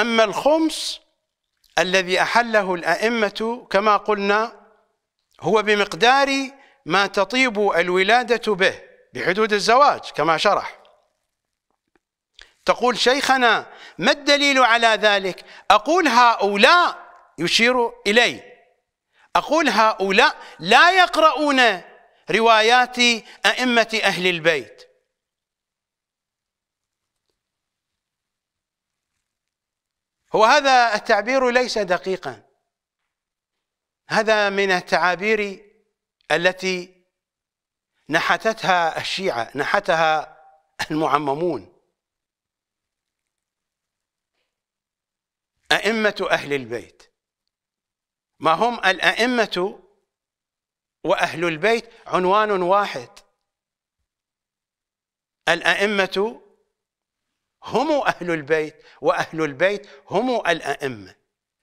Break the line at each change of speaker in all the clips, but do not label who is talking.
أما الخمس الذي أحله الأئمة كما قلنا هو بمقدار ما تطيب الولادة به بحدود الزواج كما شرح تقول شيخنا ما الدليل على ذلك أقول هؤلاء يشير إلي أقول هؤلاء لا يقرؤون روايات أئمة أهل البيت هو هذا التعبير ليس دقيقا هذا من التعابير التي نحتتها الشيعة نحتها المعممون أئمة أهل البيت ما هم الأئمة وأهل البيت عنوان واحد الأئمة هم أهل البيت وأهل البيت هم الأئمة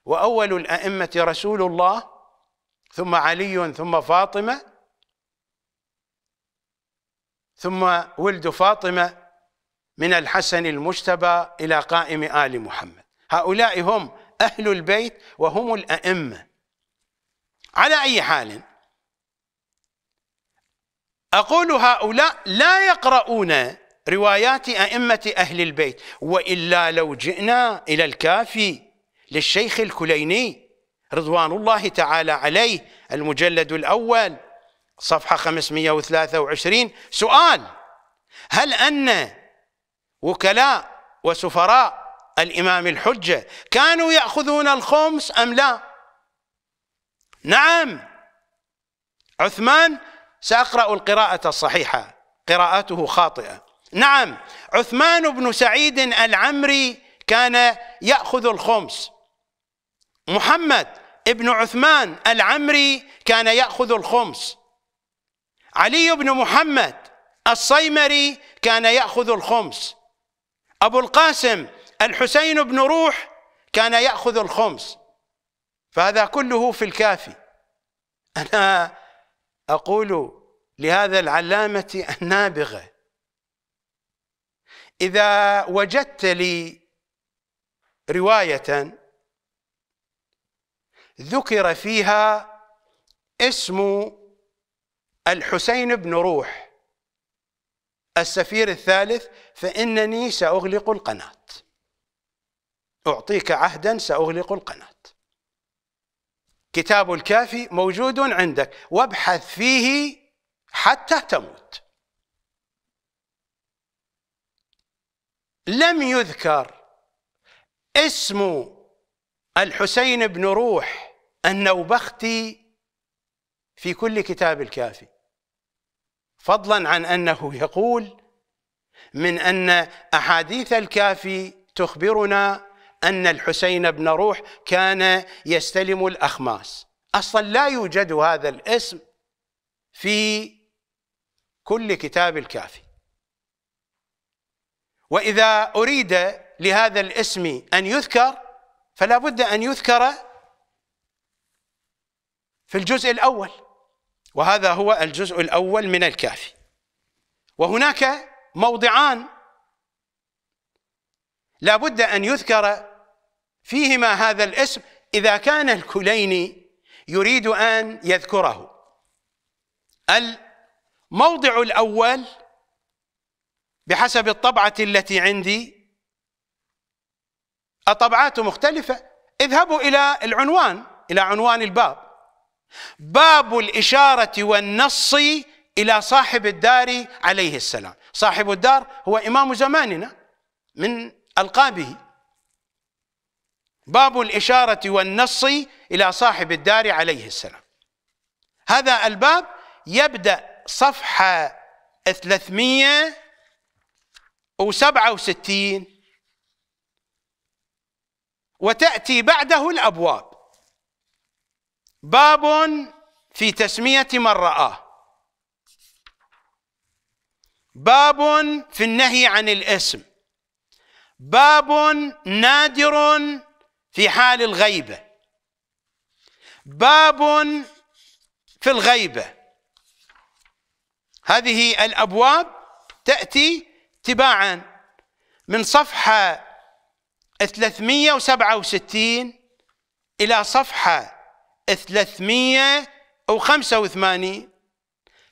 وأول الأئمة رسول الله ثم علي ثم فاطمة ثم ولد فاطمة من الحسن المجتبى إلى قائم آل محمد هؤلاء هم أهل البيت وهم الأئمة على أي حال أقول هؤلاء لا يقرؤون روايات أئمة أهل البيت وإلا لو جئنا إلى الكافي للشيخ الكليني رضوان الله تعالى عليه المجلد الأول صفحة 523 سؤال هل أن وكلاء وسفراء الإمام الحجة كانوا يأخذون الخمس أم لا نعم عثمان سأقرأ القراءة الصحيحة قراءته خاطئة نعم عثمان بن سعيد العمري كان يأخذ الخمس محمد ابن عثمان العمري كان يأخذ الخمس علي بن محمد الصيمري كان يأخذ الخمس أبو القاسم الحسين بن روح كان يأخذ الخمس فهذا كله في الكافي أنا أقول لهذا العلامة النابغة إذا وجدت لي رواية ذكر فيها اسم الحسين بن روح السفير الثالث فإنني سأغلق القناة أعطيك عهدا سأغلق القناة كتاب الكافي موجود عندك وابحث فيه حتى تموت لم يذكر اسم الحسين بن روح النوبختي في كل كتاب الكافي فضلا عن أنه يقول من أن أحاديث الكافي تخبرنا أن الحسين بن روح كان يستلم الأخماس أصلا لا يوجد هذا الاسم في كل كتاب الكافي وإذا أريد لهذا الاسم أن يذكر فلا بد أن يذكر في الجزء الأول وهذا هو الجزء الأول من الكافي وهناك موضعان لا بد أن يذكر فيهما هذا الاسم إذا كان الكليني يريد أن يذكره الموضع الأول بحسب الطبعة التي عندي الطبعات مختلفة اذهبوا إلى العنوان إلى عنوان الباب باب الإشارة والنص إلى صاحب الدار عليه السلام صاحب الدار هو إمام زماننا من ألقابه باب الإشارة والنص إلى صاحب الدار عليه السلام هذا الباب يبدأ صفحة 300 و67 وتأتي بعده الأبواب باب في تسمية من رآه باب في النهي عن الاسم باب نادر في حال الغيبة باب في الغيبة هذه الأبواب تأتي تباعا من صفحة 367 إلى صفحة 385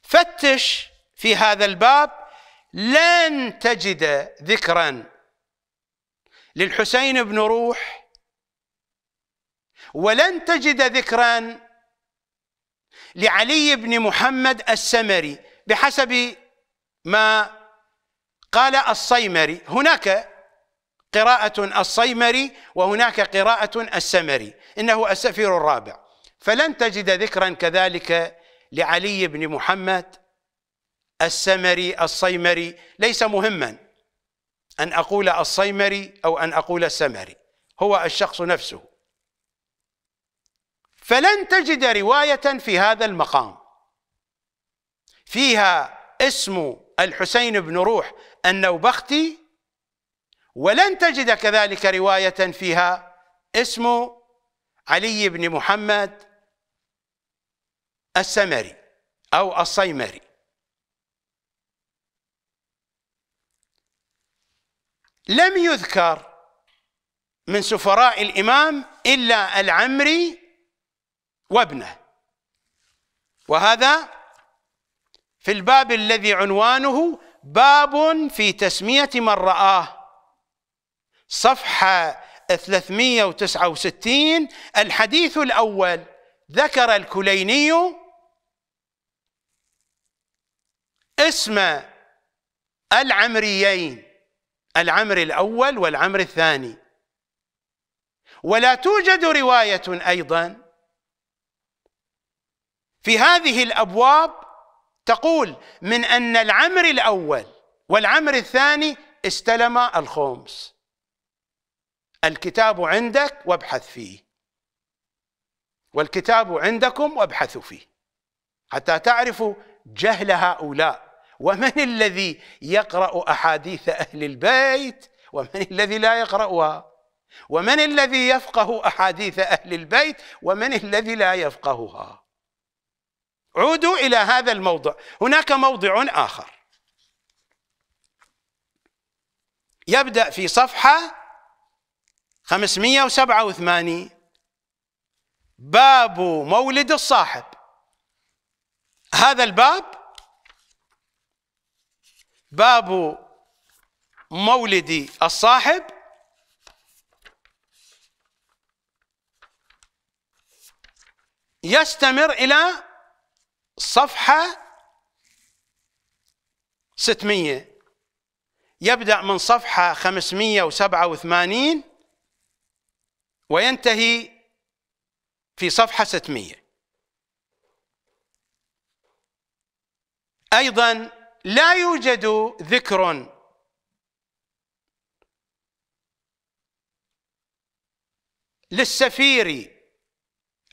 فتش في هذا الباب لن تجد ذكرا للحسين بن روح ولن تجد ذكرا لعلي بن محمد السمري بحسب ما قال الصيمري هناك قراءة الصيمري وهناك قراءة السمري إنه السفير الرابع فلن تجد ذكرا كذلك لعلي بن محمد السمري الصيمري ليس مهما أن أقول الصيمري أو أن أقول السمري هو الشخص نفسه فلن تجد رواية في هذا المقام فيها اسم الحسين بن روح النوبختي ولن تجد كذلك رواية فيها اسم علي بن محمد السمري أو الصيمري لم يذكر من سفراء الإمام إلا العمري وابنه وهذا في الباب الذي عنوانه باب في تسمية من رآه صفحة 369 الحديث الأول ذكر الكليني اسم العمريين العمر الأول والعمر الثاني ولا توجد رواية أيضا في هذه الأبواب تقول من أن العمر الأول والعمر الثاني استلم الخمس الكتاب عندك وابحث فيه والكتاب عندكم وابحثوا فيه حتى تعرفوا جهل هؤلاء ومن الذي يقرأ أحاديث أهل البيت ومن الذي لا يقرأها ومن الذي يفقه أحاديث أهل البيت ومن الذي لا يفقهها عودوا إلى هذا الموضع هناك موضع آخر يبدأ في صفحة 587 باب مولد الصاحب هذا الباب باب مولد الصاحب يستمر إلى صفحة 600 يبدأ من صفحة 587 وينتهي في صفحة 600 أيضا لا يوجد ذكر للسفير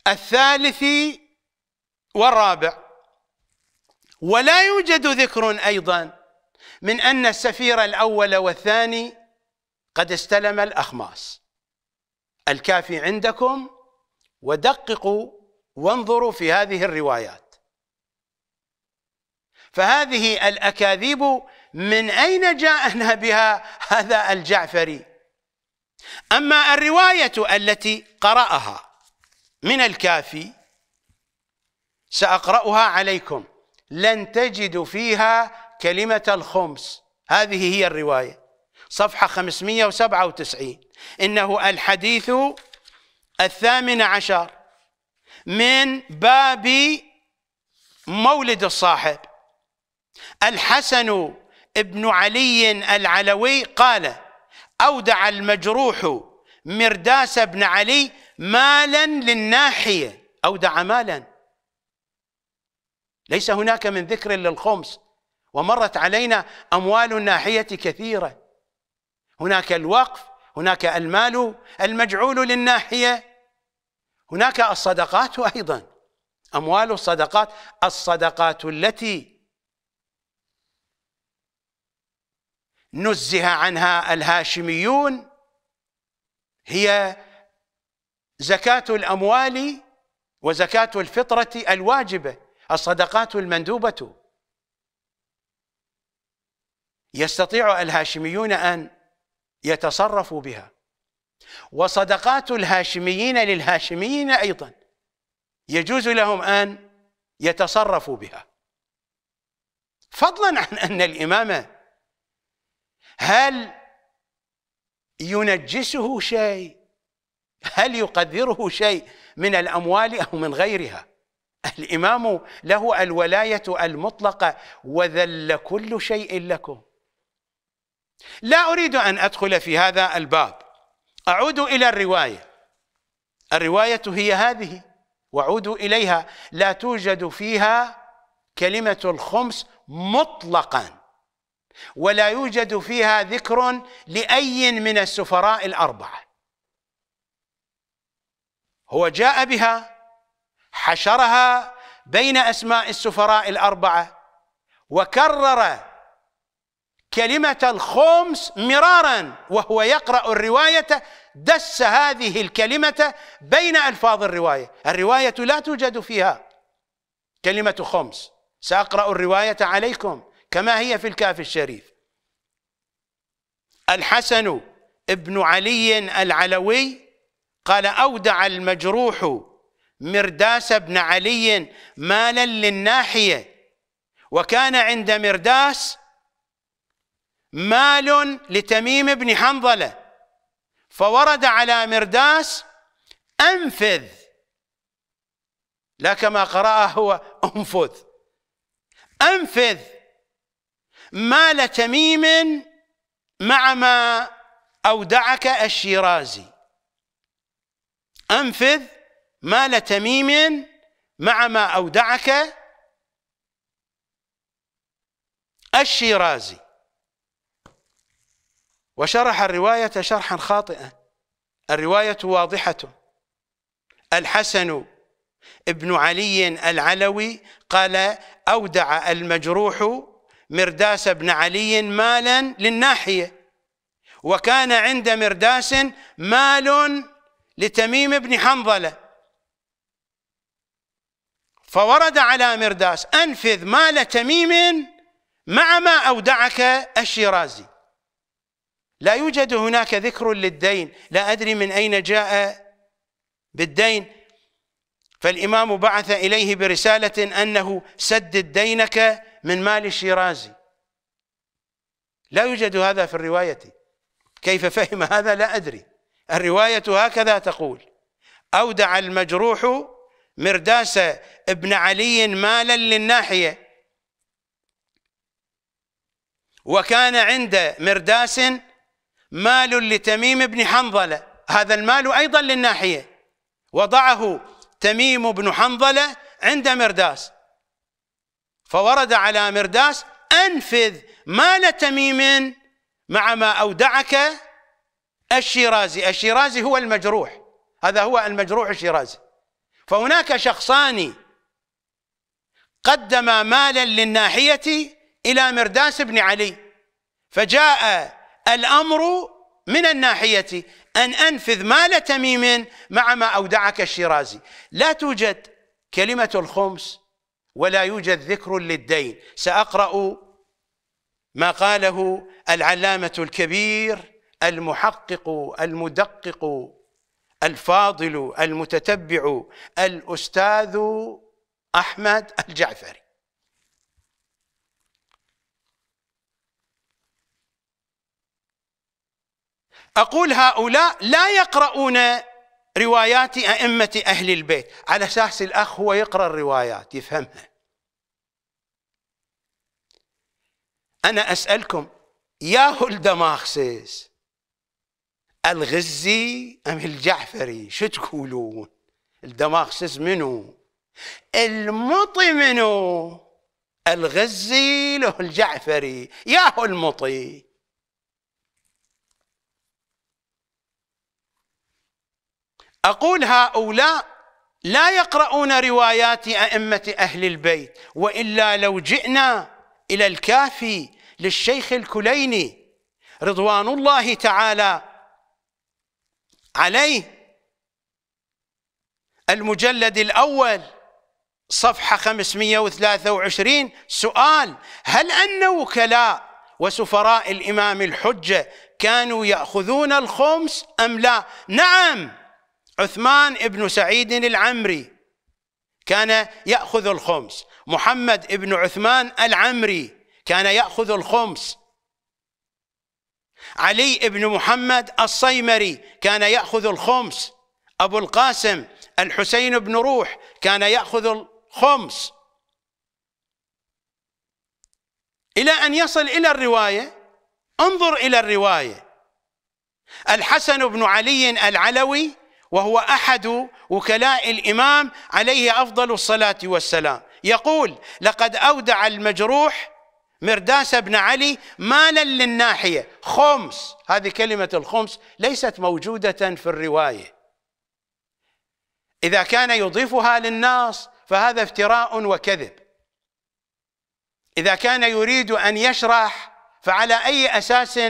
الثالث والرابع ولا يوجد ذكر أيضا من أن السفير الأول والثاني قد استلم الأخماس الكافي عندكم ودققوا وانظروا في هذه الروايات فهذه الأكاذيب من أين جاءنا بها هذا الجعفري أما الرواية التي قرأها من الكافي سأقرأها عليكم لن تجد فيها كلمة الخمس هذه هي الرواية صفحة 597 إنه الحديث الثامن عشر من باب مولد الصاحب الحسن ابن علي العلوي قال أودع المجروح مرداس بن علي مالا للناحية أودع مالا ليس هناك من ذكر للخمس ومرت علينا اموال الناحيه كثيره هناك الوقف هناك المال المجعول للناحيه هناك الصدقات ايضا اموال الصدقات الصدقات التي نزه عنها الهاشميون هي زكاه الاموال وزكاه الفطره الواجبه الصدقات المندوبة يستطيع الهاشميون أن يتصرفوا بها وصدقات الهاشميين للهاشميين أيضا يجوز لهم أن يتصرفوا بها فضلا عن أن الإمامة هل ينجسه شيء هل يقدره شيء من الأموال أو من غيرها الامام له الولايه المطلقه وذل كل شيء لكم لا اريد ان ادخل في هذا الباب اعود الى الروايه الروايه هي هذه وعود اليها لا توجد فيها كلمه الخمس مطلقا ولا يوجد فيها ذكر لاي من السفراء الاربعه هو جاء بها حشرها بين اسماء السفراء الاربعه وكرر كلمه الخمس مرارا وهو يقرا الروايه دس هذه الكلمه بين الفاظ الروايه الروايه لا توجد فيها كلمه خمس ساقرا الروايه عليكم كما هي في الكاف الشريف الحسن ابن علي العلوي قال اودع المجروح مرداس بن علي مالا للناحية وكان عند مرداس مال لتميم بن حنظلة فورد على مرداس أنفذ لا كما قرأه هو أنفذ أنفذ مال تميم مع ما أودعك الشيرازي أنفذ مال تميم مع ما أودعك الشيرازي وشرح الرواية شرحا خاطئا الرواية واضحة الحسن ابن علي العلوي قال أودع المجروح مرداس بن علي مالا للناحية وكان عند مرداس مال لتميم بن حنظله فورد على مرداس أنفذ مال تميم مع ما أودعك الشيرازي لا يوجد هناك ذكر للدين لا أدري من أين جاء بالدين فالإمام بعث إليه برسالة أنه سدد دينك من مال الشيرازي لا يوجد هذا في الرواية كيف فهم هذا لا أدري الرواية هكذا تقول أودع المجروح مرداس ابن علي مالا للناحية وكان عند مرداس مال لتميم بن حنظلة هذا المال أيضا للناحية وضعه تميم بن حنظلة عند مرداس فورد على مرداس أنفذ مال تميم مع ما أودعك الشيرازي الشيرازي هو المجروح هذا هو المجروح الشيرازي فهناك شخصان قدما مالا للناحية إلى مرداس بن علي فجاء الأمر من الناحية أن أنفذ مال تميم مع ما أودعك الشيرازي لا توجد كلمة الخمس ولا يوجد ذكر للدين سأقرأ ما قاله العلامة الكبير المحقق المدقق الفاضل المتتبع الاستاذ احمد الجعفري اقول هؤلاء لا يقرؤون روايات ائمه اهل البيت على اساس الاخ هو يقرا الروايات يفهمها انا اسالكم يا هولدماخسس الغزي أم الجعفري شو تقولون الدماغسس منو المطي منو الغزي له الجعفري ياهو المطي أقول هؤلاء لا يقرؤون روايات أئمة أهل البيت وإلا لو جئنا إلى الكافي للشيخ الكليني رضوان الله تعالى عليه المجلد الأول صفحة 523 سؤال هل أن وكلاء وسفراء الإمام الحجة كانوا يأخذون الخمس أم لا نعم عثمان بن سعيد العمري كان يأخذ الخمس محمد بن عثمان العمري كان يأخذ الخمس علي بن محمد الصيمري كان يأخذ الخمس أبو القاسم الحسين بن روح كان يأخذ الخمس إلى أن يصل إلى الرواية انظر إلى الرواية الحسن بن علي العلوي وهو أحد وكلاء الإمام عليه أفضل الصلاة والسلام يقول لقد أودع المجروح مرداس بن علي مالا للناحية خمس هذه كلمة الخمس ليست موجودة في الرواية إذا كان يضيفها للناس فهذا افتراء وكذب إذا كان يريد أن يشرح فعلى أي أساس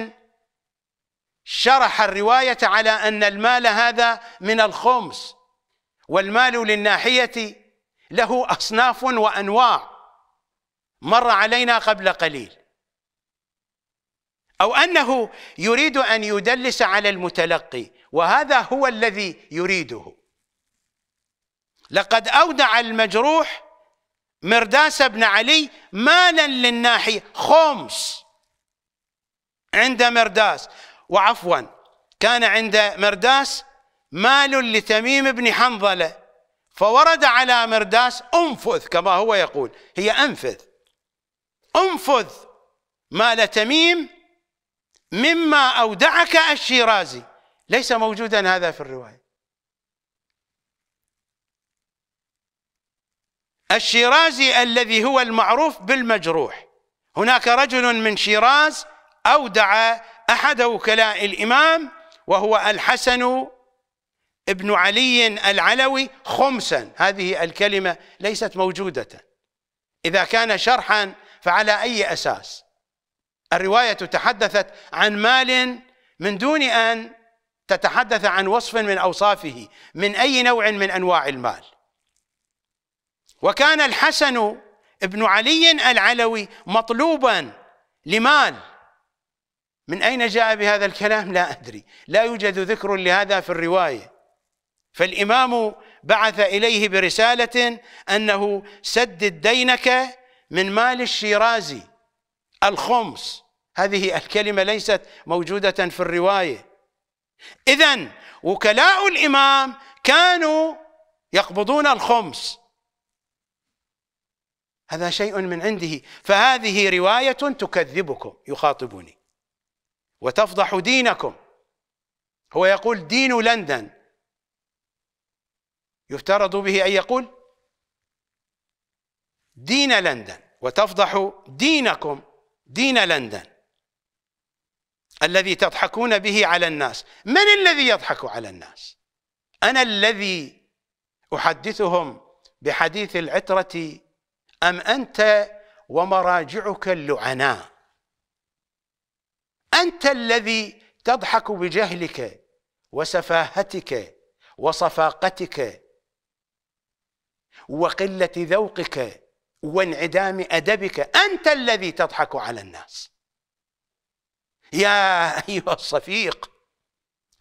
شرح الرواية على أن المال هذا من الخمس والمال للناحية له أصناف وأنواع مر علينا قبل قليل أو أنه يريد أن يدلس على المتلقي وهذا هو الذي يريده لقد أودع المجروح مرداس بن علي مالا للناحية خمس عند مرداس وعفوا كان عند مرداس مال لتميم بن حنظلة فورد على مرداس أنفذ كما هو يقول هي أنفذ انفذ مال تميم مما اودعك الشيرازي ليس موجودا هذا في الروايه الشيرازي الذي هو المعروف بالمجروح هناك رجل من شيراز اودع احد وكلاء الامام وهو الحسن ابن علي العلوي خمسا هذه الكلمه ليست موجوده اذا كان شرحا فعلى أي أساس الرواية تحدثت عن مال من دون أن تتحدث عن وصف من أوصافه من أي نوع من أنواع المال وكان الحسن ابن علي العلوي مطلوبا لمال من أين جاء بهذا الكلام لا أدري لا يوجد ذكر لهذا في الرواية فالإمام بعث إليه برسالة أنه سدد دينك من مال الشيرازي الخمس هذه الكلمة ليست موجودة في الرواية إذا وكلاء الإمام كانوا يقبضون الخمس هذا شيء من عنده فهذه رواية تكذبكم يخاطبني وتفضح دينكم هو يقول دين لندن يفترض به أن يقول دين لندن وتفضح دينكم دين لندن الذي تضحكون به على الناس من الذي يضحك على الناس أنا الذي أحدثهم بحديث العترة أم أنت ومراجعك اللعناء أنت الذي تضحك بجهلك وسفاهتك وصفاقتك وقلة ذوقك وانعدام أدبك أنت الذي تضحك على الناس يا أيها الصفيق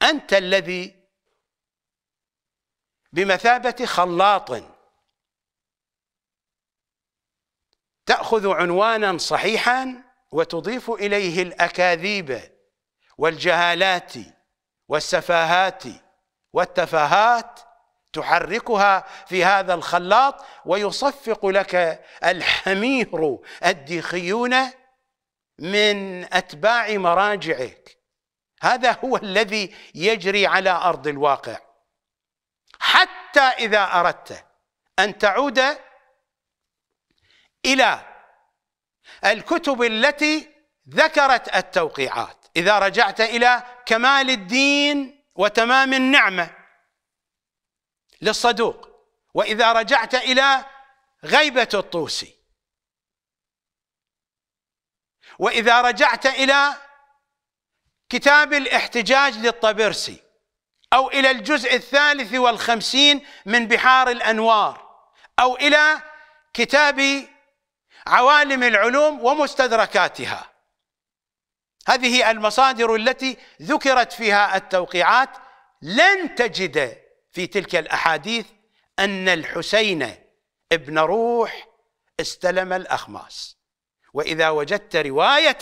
أنت الذي بمثابة خلاط تأخذ عنوانا صحيحا وتضيف إليه الأكاذيب والجهالات والسفاهات والتفاهات تحركها في هذا الخلاط ويصفق لك الحمير الديخيون من اتباع مراجعك هذا هو الذي يجري على ارض الواقع حتى اذا اردت ان تعود الى الكتب التي ذكرت التوقيعات اذا رجعت الى كمال الدين وتمام النعمه للصدوق وإذا رجعت إلى غيبة الطوسي وإذا رجعت إلى كتاب الاحتجاج للطبرسي أو إلى الجزء الثالث والخمسين من بحار الأنوار أو إلى كتاب عوالم العلوم ومستدركاتها هذه المصادر التي ذكرت فيها التوقيعات لن تجد في تلك الأحاديث أن الحسين ابن روح استلم الأخماس وإذا وجدت رواية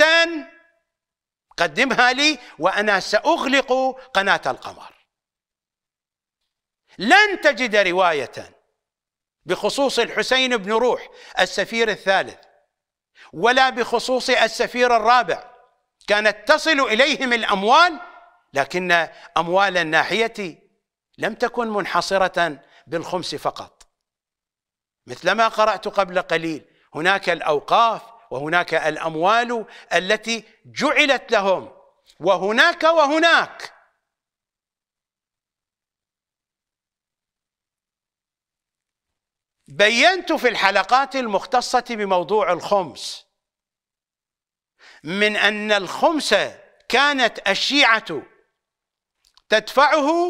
قدمها لي وأنا سأغلق قناة القمر لن تجد رواية بخصوص الحسين بن روح السفير الثالث ولا بخصوص السفير الرابع كانت تصل إليهم الأموال لكن أموال الناحية لم تكن منحصرة بالخمس فقط مثلما قرأت قبل قليل هناك الأوقاف وهناك الأموال التي جعلت لهم وهناك وهناك بينت في الحلقات المختصة بموضوع الخمس من أن الخمس كانت الشيعة تدفعه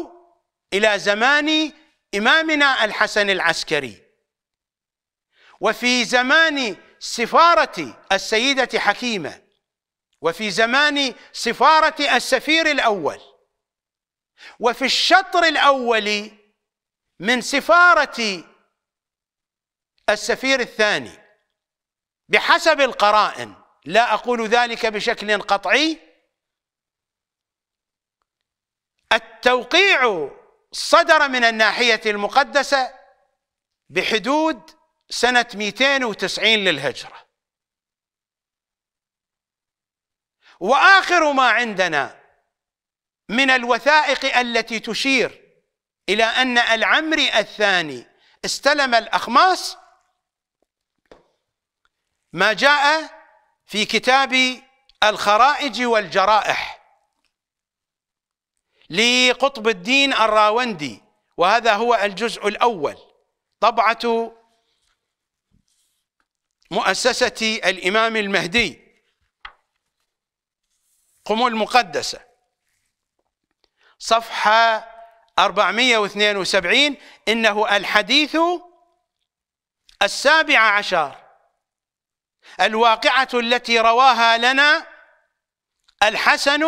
إلى زمان إمامنا الحسن العسكري وفي زمان سفارة السيدة حكيمة وفي زمان سفارة السفير الأول وفي الشطر الأول من سفارة السفير الثاني بحسب القرائن لا أقول ذلك بشكل قطعي التوقيع صدر من الناحية المقدسة بحدود سنة 290 للهجرة وآخر ما عندنا من الوثائق التي تشير إلى أن العمري الثاني استلم الأخماس ما جاء في كتاب الخرائج والجرائح لقطب الدين الراوندي وهذا هو الجزء الأول طبعة مؤسسة الإمام المهدي قم المقدسة صفحة 472 إنه الحديث السابع عشر الواقعة التي رواها لنا الحسن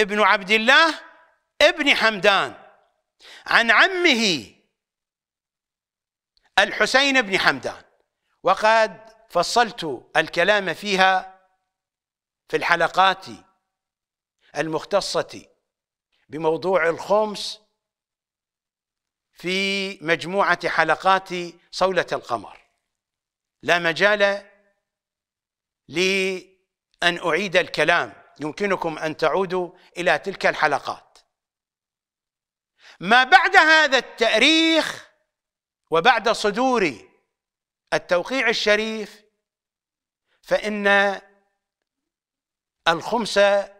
ابن عبد الله ابن حمدان عن عمه الحسين بن حمدان وقد فصلت الكلام فيها في الحلقات المختصة بموضوع الخمس في مجموعة حلقات صولة القمر لا مجال لأن أعيد الكلام يمكنكم أن تعودوا إلى تلك الحلقات ما بعد هذا التاريخ وبعد صدور التوقيع الشريف فان الخمسه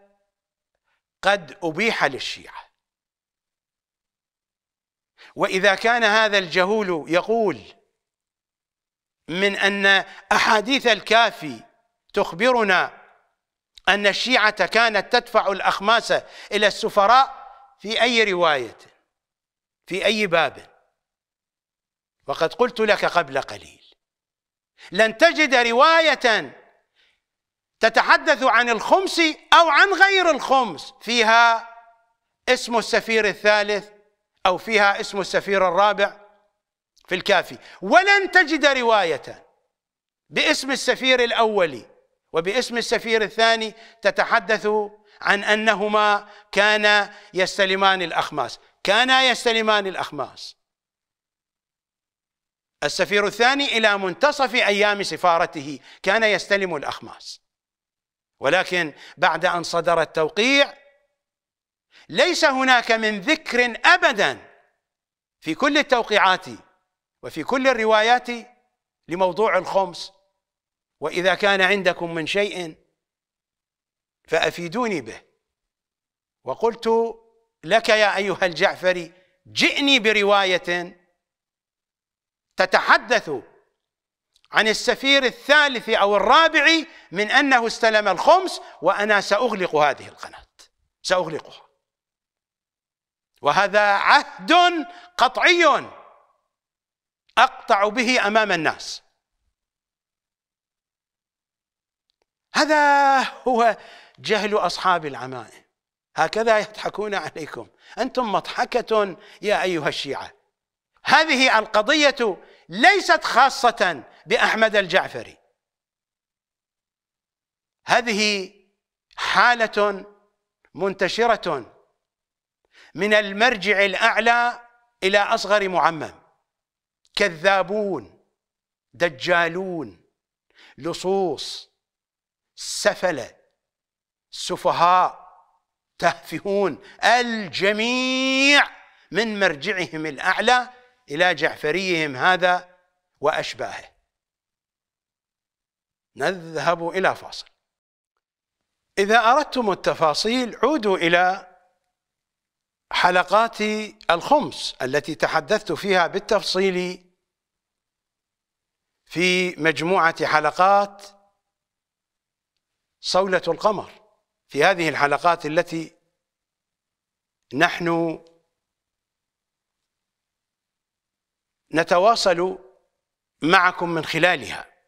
قد ابيح للشيعه واذا كان هذا الجهول يقول من ان احاديث الكافي تخبرنا ان الشيعه كانت تدفع الاخماس الى السفراء في اي روايه في أي باب وقد قلت لك قبل قليل لن تجد رواية تتحدث عن الخمس أو عن غير الخمس فيها اسم السفير الثالث أو فيها اسم السفير الرابع في الكافي ولن تجد رواية باسم السفير الأول وباسم السفير الثاني تتحدث عن أنهما كان يستلمان الأخماس كانا يستلمان الأخماس السفير الثاني إلى منتصف أيام سفارته كان يستلم الأخماس ولكن بعد أن صدر التوقيع ليس هناك من ذكر أبدا في كل التوقيعات وفي كل الروايات لموضوع الخمس وإذا كان عندكم من شيء فأفيدوني به وقلت لك يا أيها الجعفري جئني برواية تتحدث عن السفير الثالث أو الرابع من أنه استلم الخمس وأنا سأغلق هذه القناة سأغلقها وهذا عهد قطعي أقطع به أمام الناس هذا هو جهل أصحاب العمائم هكذا يضحكون عليكم أنتم مضحكة يا أيها الشيعة هذه القضية ليست خاصة بأحمد الجعفري هذه حالة منتشرة من المرجع الأعلى إلى أصغر معمم كذابون دجالون لصوص سفلة سفهاء تهفهون الجميع من مرجعهم الاعلى الى جعفريهم هذا واشباهه نذهب الى فاصل اذا اردتم التفاصيل عودوا الى حلقات الخمس التي تحدثت فيها بالتفصيل في مجموعه حلقات صوله القمر في هذه الحلقات التي نحن نتواصل معكم من خلالها